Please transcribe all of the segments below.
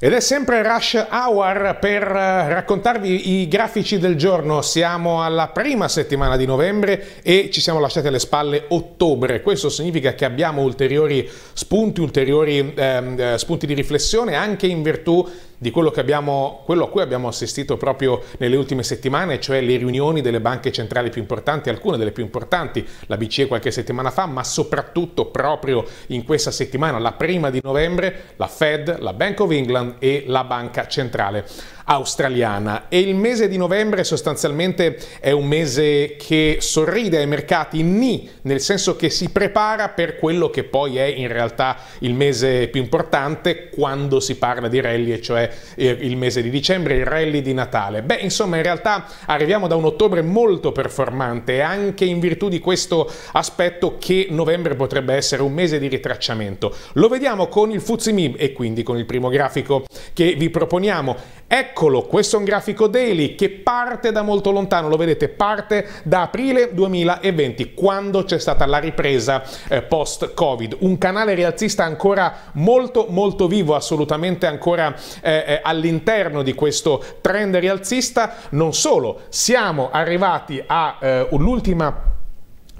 Ed è sempre Rush Hour per eh, raccontarvi i grafici del giorno. Siamo alla prima settimana di novembre e ci siamo lasciati alle spalle ottobre. Questo significa che abbiamo ulteriori spunti, ulteriori ehm, eh, spunti di riflessione anche in virtù di quello, abbiamo, quello a cui abbiamo assistito proprio nelle ultime settimane, cioè le riunioni delle banche centrali più importanti, alcune delle più importanti, la BCE qualche settimana fa, ma soprattutto proprio in questa settimana, la prima di novembre, la Fed, la Bank of England e la Banca Centrale australiana e il mese di novembre sostanzialmente è un mese che sorride ai mercati ni, nel senso che si prepara per quello che poi è in realtà il mese più importante quando si parla di rally, e cioè eh, il mese di dicembre, il rally di Natale. Beh, insomma, in realtà arriviamo da un ottobre molto performante anche in virtù di questo aspetto che novembre potrebbe essere un mese di ritracciamento. Lo vediamo con il Fuzimib e quindi con il primo grafico che vi proponiamo. Ecco Eccolo, questo è un grafico daily che parte da molto lontano, lo vedete, parte da aprile 2020, quando c'è stata la ripresa eh, post-Covid. Un canale rialzista ancora molto molto vivo, assolutamente ancora eh, eh all'interno di questo trend rialzista. Non solo, siamo arrivati all'ultima eh,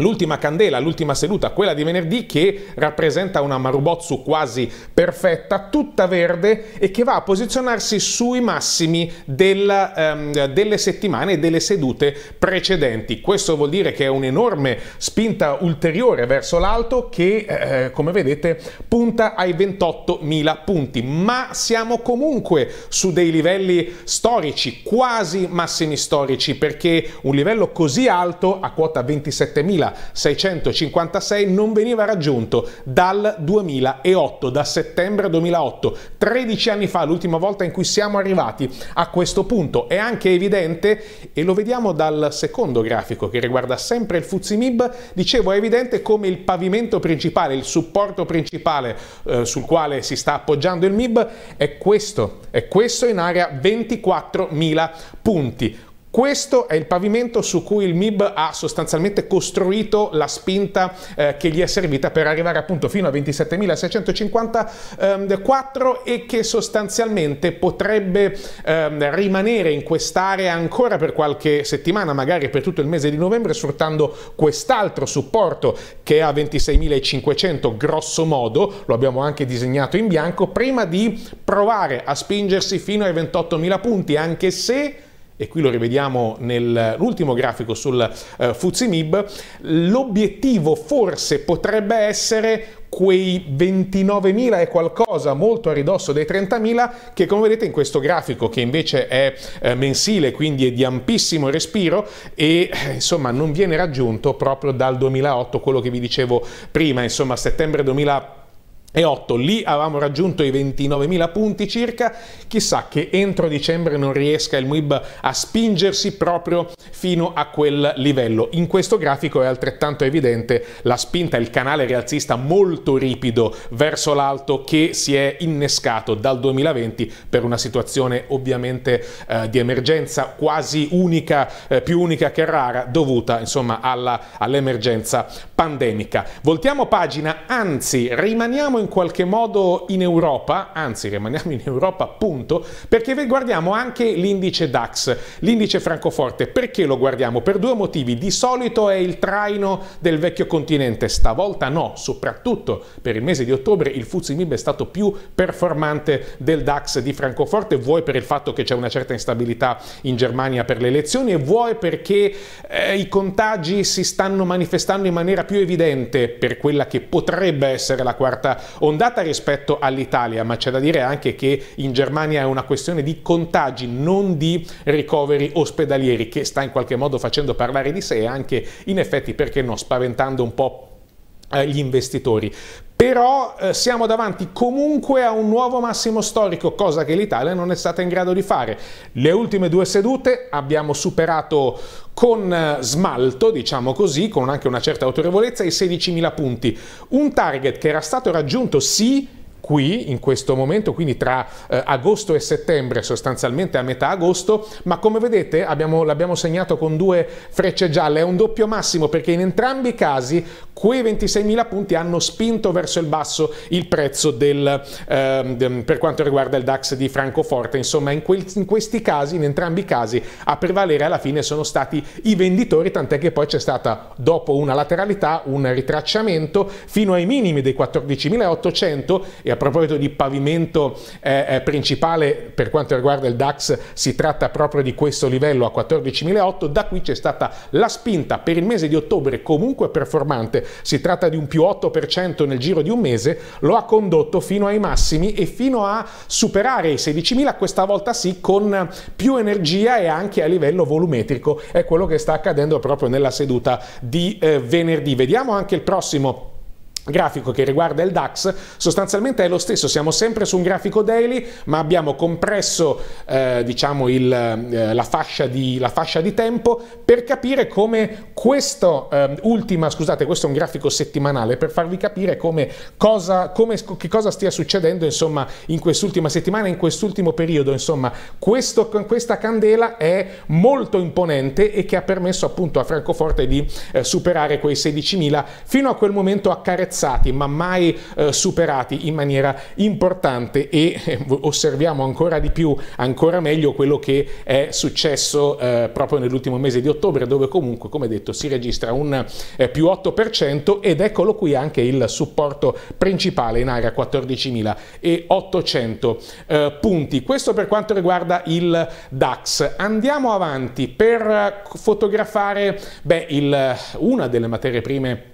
L'ultima candela, l'ultima seduta, quella di venerdì che rappresenta una Marubotsu quasi perfetta, tutta verde e che va a posizionarsi sui massimi del, ehm, delle settimane e delle sedute precedenti. Questo vuol dire che è un'enorme spinta ulteriore verso l'alto che, eh, eh come vedete, punta ai 28.000 punti, ma siamo comunque su dei livelli storici, quasi massimi storici, perché un livello così alto a quota 27.000 2656 non veniva raggiunto dal 2008, da settembre 2008, 13 anni fa, l'ultima volta in cui siamo arrivati a questo punto. È anche evidente, e lo vediamo dal secondo grafico che riguarda sempre il Fuzimib, dicevo è evidente come il pavimento principale, il supporto principale eh, sul quale si sta appoggiando il MIB è questo, è questo in area 24.000 punti. Questo è il pavimento su cui il MIB ha sostanzialmente costruito la spinta eh, che gli è servita per arrivare appunto fino a 27.654 ehm, e che sostanzialmente potrebbe eh, rimanere in quest'area ancora per qualche settimana, magari per tutto il mese di novembre, sfruttando quest'altro supporto che è a 26.500 grosso modo, lo abbiamo anche disegnato in bianco, prima di provare a spingersi fino ai 28.000 punti, anche se e qui lo rivediamo nell'ultimo grafico sul eh, Fuzimib, l'obiettivo forse potrebbe essere quei 29.000 e qualcosa molto a ridosso dei 30.000 che come vedete in questo grafico che invece è eh, mensile quindi è di ampissimo respiro e eh, insomma non viene raggiunto proprio dal 2008 quello che vi dicevo prima insomma settembre 2008 2008. Lì avevamo raggiunto i 29.000 punti circa, chissà che entro dicembre non riesca il MUIB a spingersi proprio fino a quel livello. In questo grafico è altrettanto evidente la spinta, il canale rialzista molto ripido verso l'alto che si è innescato dal 2020 per una situazione ovviamente eh, di emergenza quasi unica, eh, più unica che rara, dovuta insomma all'emergenza all pandemica. Voltiamo pagina, anzi rimaniamo in qualche modo in Europa, anzi rimaniamo in Europa appunto, perché guardiamo anche l'indice DAX, l'indice Francoforte. Perché lo guardiamo? Per due motivi. Di solito è il traino del vecchio continente, stavolta no, soprattutto per il mese di ottobre il FTSE MIB è stato più performante del DAX di Francoforte, vuoi per il fatto che c'è una certa instabilità in Germania per le elezioni e vuoi perché eh, i contagi si stanno manifestando in maniera più evidente per quella che potrebbe essere la quarta ondata rispetto all'Italia, ma c'è da dire anche che in Germania è una questione di contagi, non di ricoveri ospedalieri, che sta in qualche modo facendo parlare di sé e anche in effetti, perché no, spaventando un po' eh, gli investitori però eh, siamo davanti comunque a un nuovo massimo storico, cosa che l'Italia non è stata in grado di fare. Le ultime due sedute abbiamo superato con eh, smalto, diciamo così, con anche una certa autorevolezza, i 16.000 punti. Un target che era stato raggiunto sì qui in questo momento, quindi tra eh, agosto e settembre, sostanzialmente a metà agosto, ma come vedete l'abbiamo segnato con due frecce gialle, è un doppio massimo perché in entrambi i casi quei 26.000 punti hanno spinto verso il basso il prezzo del, eh, per quanto riguarda il DAX di Francoforte, insomma in, quel, in, questi casi, in entrambi i casi, a prevalere alla fine sono stati i venditori, tant'è che poi c'è stata dopo una lateralità un ritracciamento fino ai minimi dei 14.800 e a proposito di pavimento eh, eh, principale per quanto riguarda il DAX si tratta proprio di questo livello a 14.008, da qui c'è stata la spinta per il mese di ottobre comunque performante, si tratta di un più 8% nel giro di un mese, lo ha condotto fino ai massimi e fino a superare i 16.000, questa volta sì con più energia e anche a livello volumetrico, è quello che sta accadendo proprio nella seduta di eh, venerdì. Vediamo anche il prossimo grafico che riguarda il DAX sostanzialmente è lo stesso, siamo sempre su un grafico daily ma abbiamo compresso eh, diciamo il, eh, la, fascia di, la, fascia di, tempo per capire come questo eh, ultima, scusate questo è un grafico settimanale per farvi capire come cosa, come, che cosa stia succedendo insomma in quest'ultima settimana, in quest'ultimo periodo insomma questo, questa candela è molto imponente e che ha permesso appunto a Francoforte di eh, superare quei 16.000 fino a quel momento accarezzare apprezzati ma mai eh, superati in maniera importante e eh, osserviamo ancora di più, ancora meglio quello che è successo eh, proprio nell'ultimo mese di ottobre dove comunque come detto si registra un eh, più 8% ed eccolo qui anche il supporto principale in area 14.800 eh, punti. Questo per quanto riguarda il DAX. Andiamo avanti per fotografare beh, il, una delle materie prime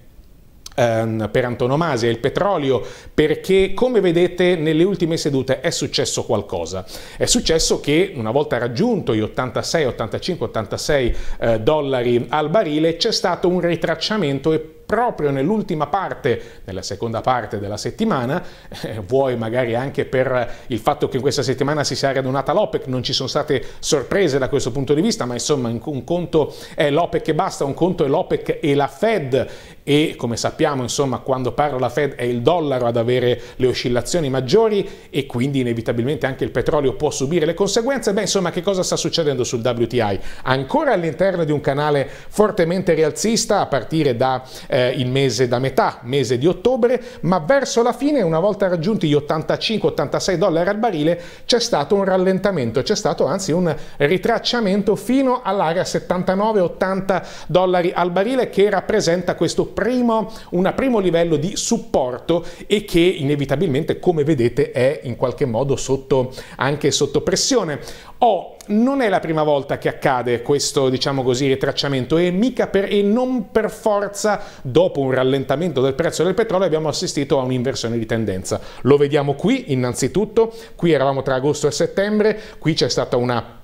ehm, per antonomasia, il petrolio, perché come vedete nelle ultime sedute è successo qualcosa. È successo che una volta raggiunto gli 86, 85, 86 eh, dollari al barile c'è stato un ritracciamento e proprio nell'ultima parte, nella seconda parte della settimana, eh, vuoi magari anche per il fatto che in questa settimana si sia radunata l'OPEC, non ci sono state sorprese da questo punto di vista, ma insomma un conto è l'OPEC e basta, un conto è l'OPEC e la Fed e come sappiamo insomma quando parlo la Fed è il dollaro ad avere le oscillazioni maggiori e quindi inevitabilmente anche il petrolio può subire le conseguenze, beh insomma che cosa sta succedendo sul WTI? Ancora all'interno di un canale fortemente rialzista a partire da eh, eh, il mese da metà, mese di ottobre, ma verso la fine, una volta raggiunti gli 85-86 dollari al barile, c'è stato un rallentamento, c'è stato anzi un ritracciamento fino all'area 79-80 dollari al barile che rappresenta questo primo, primo livello di supporto e che inevitabilmente, come vedete, è in qualche modo sotto, anche sotto pressione. Ho non è la prima volta che accade questo, diciamo così, ritracciamento e, per, e, non per forza dopo un rallentamento del prezzo del petrolio abbiamo assistito a un'inversione di tendenza. Lo vediamo qui innanzitutto, qui eravamo tra agosto e settembre, qui c'è stata una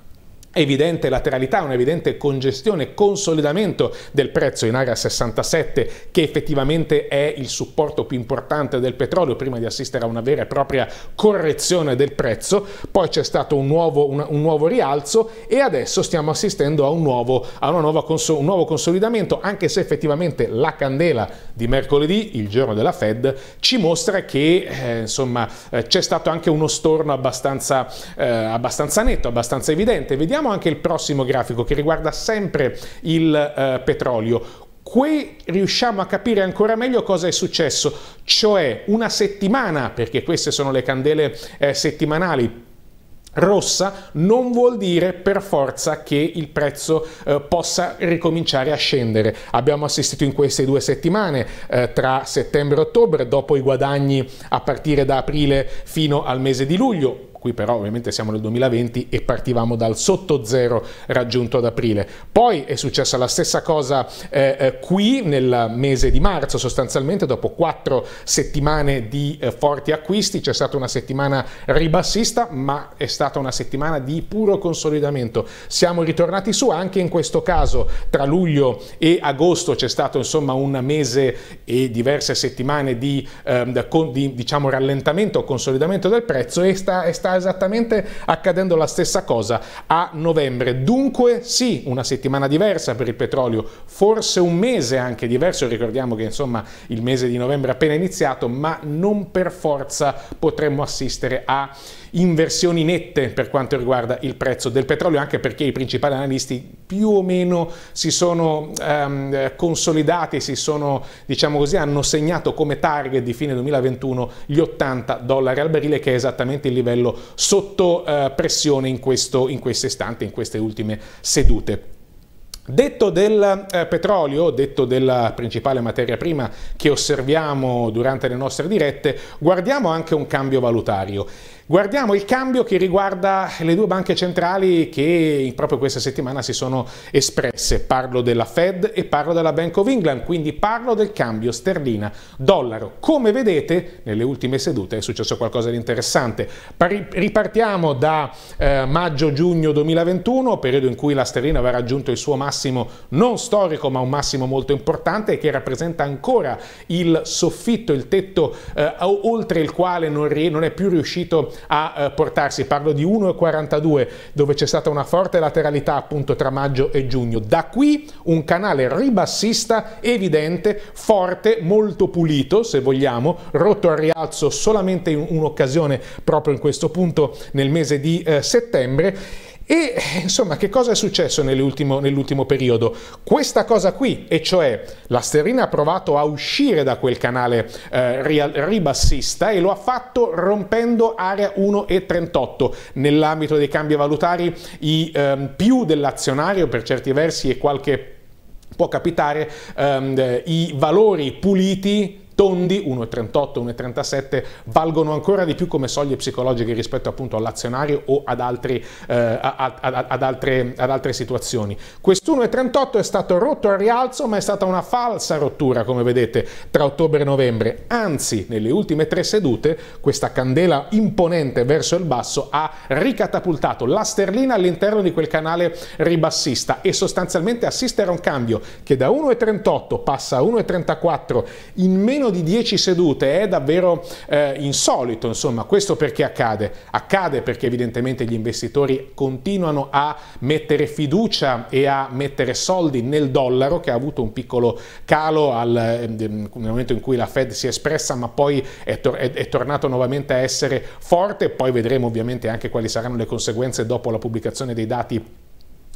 evidente lateralità, un'evidente congestione, consolidamento del prezzo in area 67 che effettivamente è il supporto più importante del petrolio prima di assistere a una vera e propria correzione del prezzo, poi c'è stato un nuovo, un, un nuovo rialzo e adesso stiamo assistendo a, un nuovo, a conso, un nuovo consolidamento anche se effettivamente la candela di mercoledì, il giorno della Fed, ci mostra che eh, insomma eh, c'è stato anche uno storno abbastanza, eh, abbastanza netto, abbastanza evidente. Vediamo Vediamo anche il prossimo grafico che riguarda sempre il eh, petrolio qui riusciamo a capire ancora meglio cosa è successo, cioè una settimana, perché queste sono le candele eh, settimanali, rossa non vuol dire per forza che il prezzo eh, possa ricominciare a scendere. Abbiamo assistito in queste due settimane, eh, tra settembre e ottobre, dopo i guadagni a partire da aprile fino al mese di luglio, qui però ovviamente siamo nel 2020 e partivamo dal sotto zero raggiunto ad aprile. Poi è successa la stessa cosa eh, eh, qui nel mese di marzo sostanzialmente dopo quattro settimane di eh, forti acquisti c'è stata una settimana ribassista ma è stata una settimana di puro consolidamento. Siamo ritornati su anche in questo caso tra luglio e agosto c'è stato insomma un mese e diverse settimane di, eh, di diciamo, rallentamento o consolidamento del prezzo e sta, è stato sta esattamente accadendo la stessa cosa a novembre. Dunque sì, una settimana diversa per il petrolio, forse un mese anche diverso, ricordiamo che insomma il mese di novembre è appena iniziato, ma non per forza potremmo assistere a inversioni nette per quanto riguarda il prezzo del petrolio, anche perché i principali analisti più o meno si sono ehm, consolidati, si sono, diciamo così, hanno segnato come target di fine 2021 gli 80 dollari al barile, che è esattamente il livello sotto eh, pressione in questo, in questo istante, in queste ultime sedute. Detto del eh, petrolio, detto della principale materia prima che osserviamo durante le nostre dirette, guardiamo anche un cambio valutario. Guardiamo il cambio che riguarda le due banche centrali che proprio questa settimana si sono espresse. Parlo della Fed e parlo della Bank of England, quindi parlo del cambio sterlina-dollaro. Come vedete, nelle ultime sedute è successo qualcosa di interessante. Ripartiamo da eh, maggio-giugno 2021, periodo in cui la sterlina aveva raggiunto il suo massimo non storico, ma un massimo molto importante che rappresenta ancora il soffitto, il tetto eh, oltre il quale non, non è più riuscito a a eh, portarsi, parlo di 1,42 dove c'è stata una forte lateralità appunto tra maggio e giugno. Da qui un canale ribassista evidente, forte, molto pulito se vogliamo, rotto al rialzo solamente in un'occasione proprio in questo punto nel mese di eh, settembre e eh, insomma, che cosa è successo nell'ultimo, nell'ultimo periodo? Questa cosa qui, e cioè la Sterina ha provato a uscire da quel canale eh, ribassista e lo ha fatto rompendo area 1,38. Nell'ambito dei cambi valutari, i ehm, più dell'azionario per certi versi e qualche può capitare ehm, i valori puliti tondi, 1,38, 1,37 valgono ancora di più come soglie psicologiche rispetto appunto all'azionario o ad, altri, eh, ad, ad, ad, altre, ad altre situazioni. Quest'1,38 è stato rotto al rialzo ma è stata una falsa rottura come vedete tra ottobre e novembre, anzi nelle ultime tre sedute questa candela imponente verso il basso ha ricatapultato la sterlina all'interno di quel canale ribassista e sostanzialmente assistere a un cambio che da 1,38 passa a 1,34 in meno meno di 10 sedute è davvero eh, insolito, insomma, questo perché accade? Accade perché evidentemente gli investitori continuano a mettere fiducia e a mettere soldi nel dollaro che ha avuto un piccolo calo al, ehm, nel momento in cui la Fed si è espressa ma poi è, tor è, è tornato nuovamente a essere forte, poi vedremo ovviamente anche quali saranno le conseguenze dopo la pubblicazione dei dati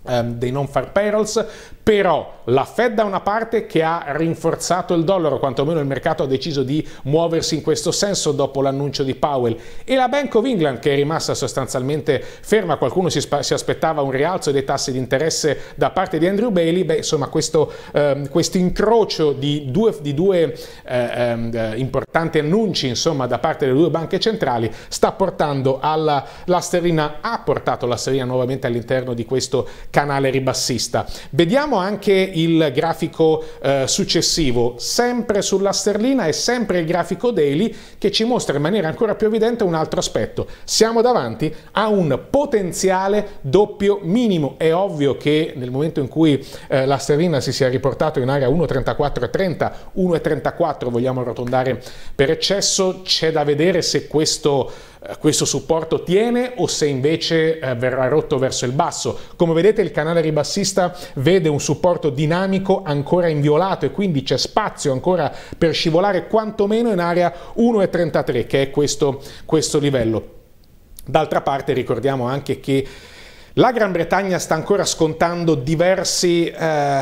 Um, dei non far payrolls, però la Fed da una parte che ha rinforzato il dollaro, quantomeno il mercato ha deciso di muoversi in questo senso dopo l'annuncio di Powell, e la Bank of England che è rimasta sostanzialmente ferma, qualcuno si, si aspettava un rialzo dei tassi di interesse da parte di Andrew Bailey, beh insomma questo um, incrocio di due, di due eh, ehm, importanti annunci insomma da parte delle due banche centrali sta portando alla, la sterlina, ha portato la sterlina nuovamente all'interno di questo canale ribassista. Vediamo anche il grafico eh, successivo, sempre sulla sterlina e sempre il grafico daily che ci mostra in maniera ancora più evidente un altro aspetto. Siamo davanti a un potenziale doppio minimo. È ovvio che nel momento in cui eh, la sterlina si sia riportata in area 1.34.30, 1.34 vogliamo arrotondare per eccesso, c'è da vedere se questo eh, questo supporto tiene o se invece eh, verrà rotto verso il basso. Come vedete il canale ribassista vede un supporto dinamico ancora inviolato e quindi c'è spazio ancora per scivolare quantomeno in area 1,33 che è questo, questo livello. D'altra parte ricordiamo anche che la Gran Bretagna sta ancora scontando diversi, eh,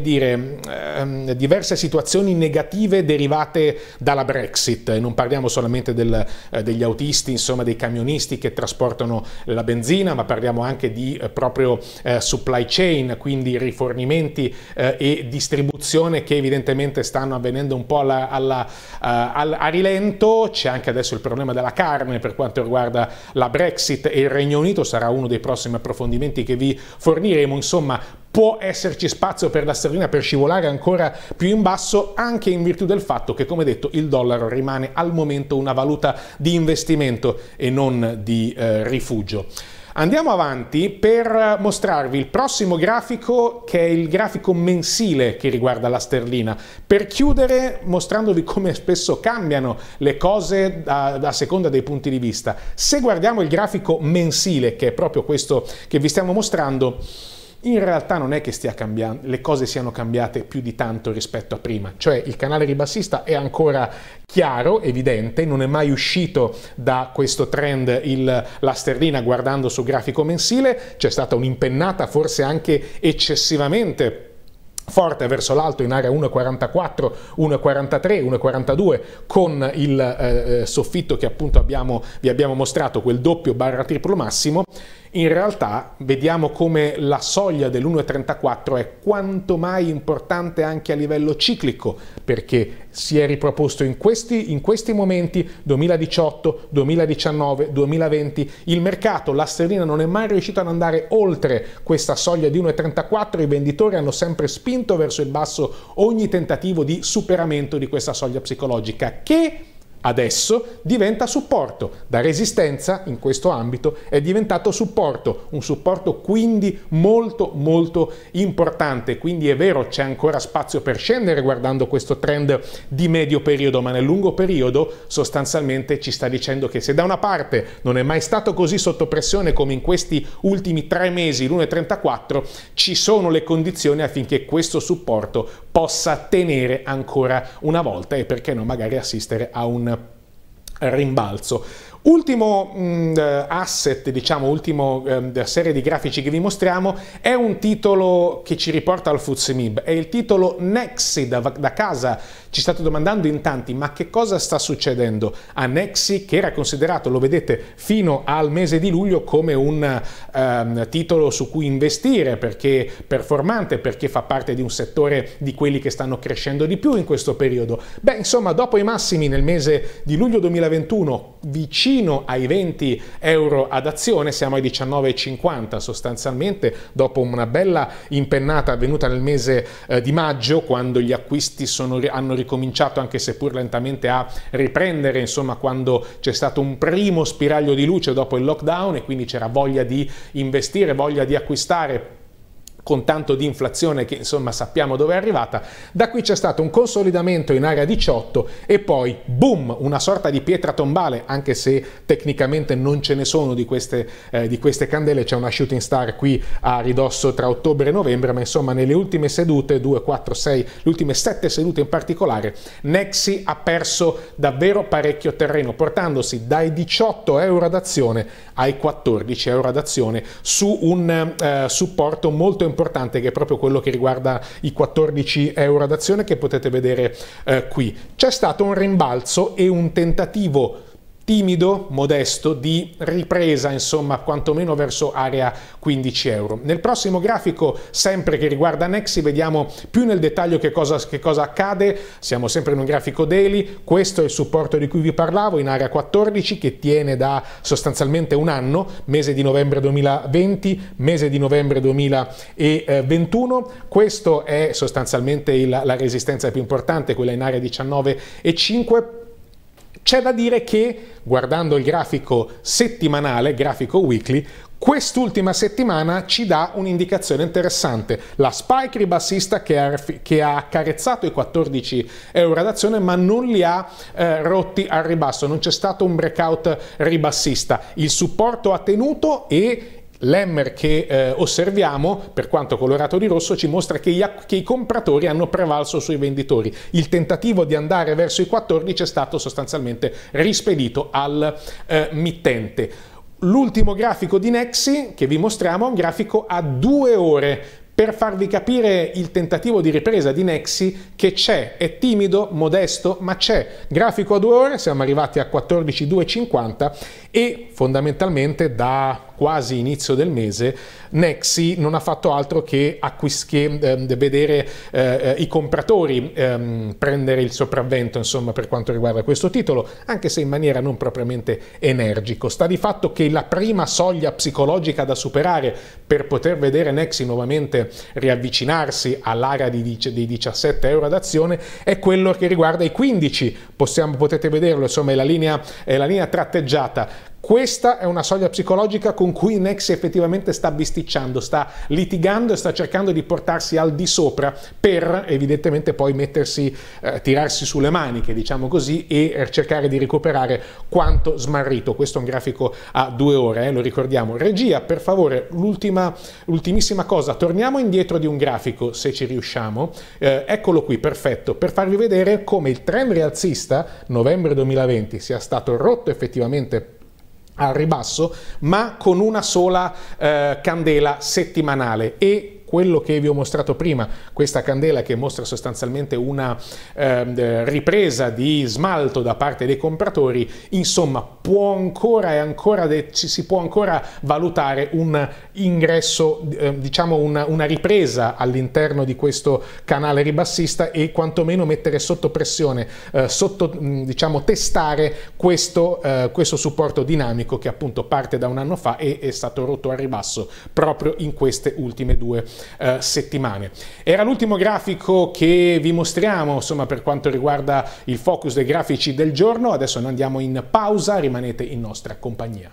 dire, eh, diverse situazioni negative derivate dalla Brexit. non parliamo solamente del, eh, degli autisti, insomma, dei camionisti che trasportano la benzina, ma parliamo anche di eh, proprio eh, supply chain, quindi rifornimenti eh, e distribuzione che evidentemente stanno avvenendo un po' alla, alla, alla, a rilento. C'è anche adesso il problema della carne per quanto riguarda la Brexit e il Regno Unito sarà uno dei prossimi problemi approfondimenti che vi forniremo, insomma può esserci spazio per la sterlina per scivolare ancora più in basso anche in virtù del fatto che come detto il dollaro rimane al momento una valuta di investimento e non di eh, rifugio. Andiamo avanti per mostrarvi il prossimo grafico che è il grafico mensile che riguarda la sterlina, per chiudere mostrandovi come spesso cambiano le cose a, a seconda dei punti di vista. Se guardiamo il grafico mensile, che è proprio questo che vi stiamo mostrando, in realtà non è che le cose siano cambiate più di tanto rispetto a prima, cioè il canale ribassista è ancora chiaro, evidente, non è mai uscito da questo trend il, la sterlina guardando su grafico mensile, c'è stata un'impennata forse anche eccessivamente forte verso l'alto in area 1,44, 1,43, 1,42 con il eh, eh, soffitto che appunto abbiamo, vi abbiamo mostrato, quel doppio barra triplo massimo in realtà vediamo come la soglia dell'1,34 è quanto mai importante anche a livello ciclico, perché si è riproposto in questi, in questi momenti 2018, 2019, 2020. Il mercato, la sterlina, non è mai riuscito ad andare oltre questa soglia di 1,34, i venditori hanno sempre spinto verso il basso ogni tentativo di superamento di questa soglia psicologica che Adesso diventa supporto, da resistenza in questo ambito è diventato supporto, un supporto quindi molto molto importante, quindi è vero c'è ancora spazio per scendere guardando questo trend di medio periodo, ma nel lungo periodo sostanzialmente ci sta dicendo che se da una parte non è mai stato così sotto pressione come in questi ultimi tre mesi l'1,34, ci sono le condizioni affinché questo supporto possa tenere ancora una volta e perché no magari assistere a un rimbalzo Ultimo mh, mm, eh, asset, diciamo, ultimo mh, ehm, serie di grafici che vi mostriamo è un titolo che ci riporta al Futsimib, è il titolo Nexi da, da, casa. Ci state domandando in tanti, ma che cosa sta succedendo a Nexi che era considerato, lo vedete, fino al mese di luglio come un um, titolo su cui investire perché performante, perché fa parte di un settore di quelli che stanno crescendo di più in questo periodo. Beh, insomma, dopo i massimi nel mese di luglio 2021, vicino vicino ai 20 euro ad azione, siamo ai 19,50 sostanzialmente, dopo una bella impennata avvenuta nel mese eh, di maggio, quando gli acquisti sono, hanno ricominciato, anche seppur lentamente, a riprendere, insomma, quando c'è stato un primo spiraglio di luce dopo il lockdown e quindi c'era voglia di investire, voglia di acquistare con tanto di inflazione che insomma sappiamo dove è arrivata, da qui c'è stato un consolidamento in area 18 e poi boom, una sorta di pietra tombale, anche se tecnicamente non ce ne sono di queste, eh, di queste candele, c'è una shooting star qui a ridosso tra ottobre e novembre, ma insomma nelle ultime sedute, 2, 4, 6, le ultime 7 sedute in particolare, Nexi ha perso davvero parecchio terreno, portandosi dai 18 euro d'azione ai 14 euro d'azione su un eh, supporto molto importante importante che è proprio quello che riguarda i 14 euro ad azione che potete vedere eh, qui. C'è stato un rimbalzo e un tentativo timido, modesto, di ripresa, insomma, quantomeno verso area 15 euro. Nel prossimo grafico, sempre che riguarda Nexi, vediamo più nel dettaglio che cosa, che cosa accade. Siamo sempre in un grafico daily, questo è il supporto di cui vi parlavo, in area 14, che tiene da sostanzialmente un anno, mese di novembre 2020, mese di novembre 2021. Questo è sostanzialmente il, la resistenza più importante, quella in area 19 e 5 c'è da dire che, guardando il grafico settimanale, grafico weekly, Quest'ultima settimana ci dà un'indicazione interessante, la spike ribassista che ha, che ha, accarezzato i 14 euro d'azione ma non li ha eh, rotti al ribasso, non c'è stato un breakout ribassista, il supporto ha tenuto e L'emmer che eh, osserviamo, per quanto colorato di rosso, ci mostra che, gli, che, i compratori hanno prevalso sui venditori. Il tentativo di andare verso i 14 è stato sostanzialmente rispedito al eh, mittente. L'ultimo grafico di Nexi che vi mostriamo è un grafico a due ore per farvi capire il tentativo di ripresa di Nexi che c'è, è timido, modesto, ma c'è. Grafico a due ore, siamo arrivati a 14,250 e fondamentalmente da quasi inizio del mese, Nexi non ha fatto altro che, che eh, vedere eh, i compratori ehm, prendere il sopravvento insomma, per quanto riguarda questo titolo, anche se in maniera non propriamente energico. Sta di fatto che la prima soglia psicologica da superare per poter vedere Nexi nuovamente riavvicinarsi all'area di, di 17 euro d'azione è quello che riguarda i 15. Possiamo, potete vederlo, insomma, è la linea, è la linea tratteggiata questa è una soglia psicologica con cui Nexi effettivamente sta bisticciando, sta litigando e sta cercando di portarsi al di sopra per evidentemente poi mettersi, eh, tirarsi sulle maniche, diciamo così, e cercare di recuperare quanto smarrito. Questo è un grafico a due ore, eh, lo ricordiamo. Regia, per favore, l'ultimissima cosa, torniamo indietro di un grafico se ci riusciamo. Eh, eccolo qui, perfetto, per farvi vedere come il trend rialzista novembre 2020 sia stato rotto effettivamente al ribasso, ma con una sola eh, candela settimanale e quello che vi ho mostrato prima, questa candela che mostra sostanzialmente una ehm, eh, ripresa di smalto da parte dei compratori, insomma può ancora e ancora ci si può ancora valutare un ingresso, eh, diciamo una, una ripresa all'interno di questo canale ribassista e quantomeno mettere sotto pressione, eh, sotto mm, diciamo testare questo, eh, questo supporto dinamico che appunto parte da un anno fa e è stato rotto al ribasso proprio in queste ultime due eh, settimane. Era l'ultimo grafico che vi mostriamo insomma, per quanto riguarda il focus dei grafici del giorno, adesso noi andiamo in pausa, rimanete in nostra compagnia.